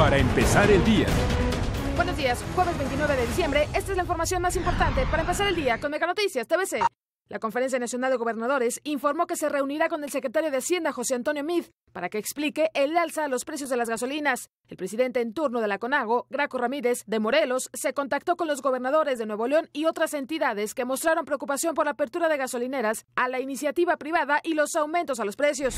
para empezar el día. Buenos días, jueves 29 de diciembre. Esta es la información más importante para empezar el día con Mega Noticias TVC. La Conferencia Nacional de Gobernadores informó que se reunirá con el secretario de Hacienda, José Antonio Mid, para que explique el alza a los precios de las gasolinas. El presidente en turno de la CONAGO, Graco Ramírez, de Morelos, se contactó con los gobernadores de Nuevo León y otras entidades que mostraron preocupación por la apertura de gasolineras a la iniciativa privada y los aumentos a los precios.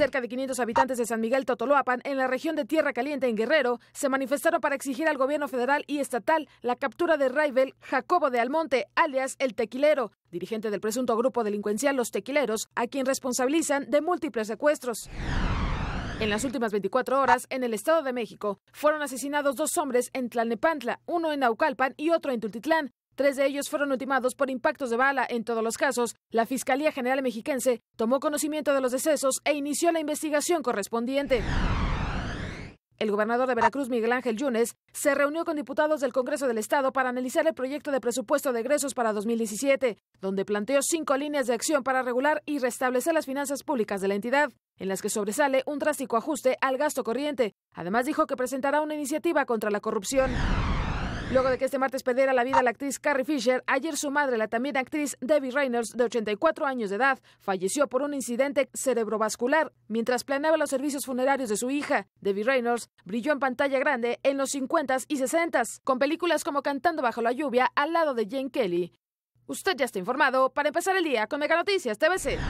Cerca de 500 habitantes de San Miguel Totoloapan, en la región de Tierra Caliente, en Guerrero, se manifestaron para exigir al gobierno federal y estatal la captura de Raibel Jacobo de Almonte, alias El Tequilero, dirigente del presunto grupo delincuencial Los Tequileros, a quien responsabilizan de múltiples secuestros. En las últimas 24 horas, en el Estado de México, fueron asesinados dos hombres en Tlalnepantla, uno en Naucalpan y otro en Tultitlán, Tres de ellos fueron ultimados por impactos de bala. En todos los casos, la Fiscalía General Mexiquense tomó conocimiento de los decesos e inició la investigación correspondiente. El gobernador de Veracruz, Miguel Ángel Yunes, se reunió con diputados del Congreso del Estado para analizar el proyecto de presupuesto de egresos para 2017, donde planteó cinco líneas de acción para regular y restablecer las finanzas públicas de la entidad, en las que sobresale un drástico ajuste al gasto corriente. Además, dijo que presentará una iniciativa contra la corrupción. Luego de que este martes perdiera la vida la actriz Carrie Fisher, ayer su madre, la también actriz Debbie Reynolds, de 84 años de edad, falleció por un incidente cerebrovascular mientras planeaba los servicios funerarios de su hija. Debbie Reynolds brilló en pantalla grande en los 50s y 60s, con películas como Cantando bajo la lluvia al lado de Jane Kelly. Usted ya está informado para empezar el día con Mega Noticias TVC.